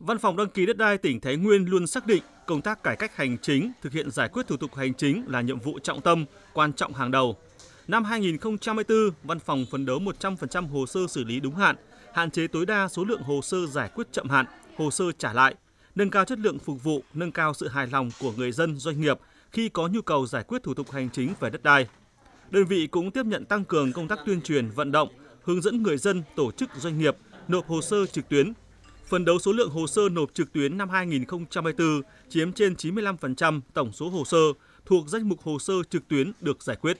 Văn phòng đăng ký đất đai tỉnh Thái Nguyên luôn xác định công tác cải cách hành chính, thực hiện giải quyết thủ tục hành chính là nhiệm vụ trọng tâm, quan trọng hàng đầu. Năm 2024, văn phòng phấn đấu 100% hồ sơ xử lý đúng hạn, hạn chế tối đa số lượng hồ sơ giải quyết chậm hạn, hồ sơ trả lại, nâng cao chất lượng phục vụ, nâng cao sự hài lòng của người dân, doanh nghiệp khi có nhu cầu giải quyết thủ tục hành chính về đất đai. Đơn vị cũng tiếp nhận tăng cường công tác tuyên truyền, vận động, hướng dẫn người dân, tổ chức doanh nghiệp nộp hồ sơ trực tuyến Phần đấu số lượng hồ sơ nộp trực tuyến năm 2024 chiếm trên 95% tổng số hồ sơ thuộc danh mục hồ sơ trực tuyến được giải quyết.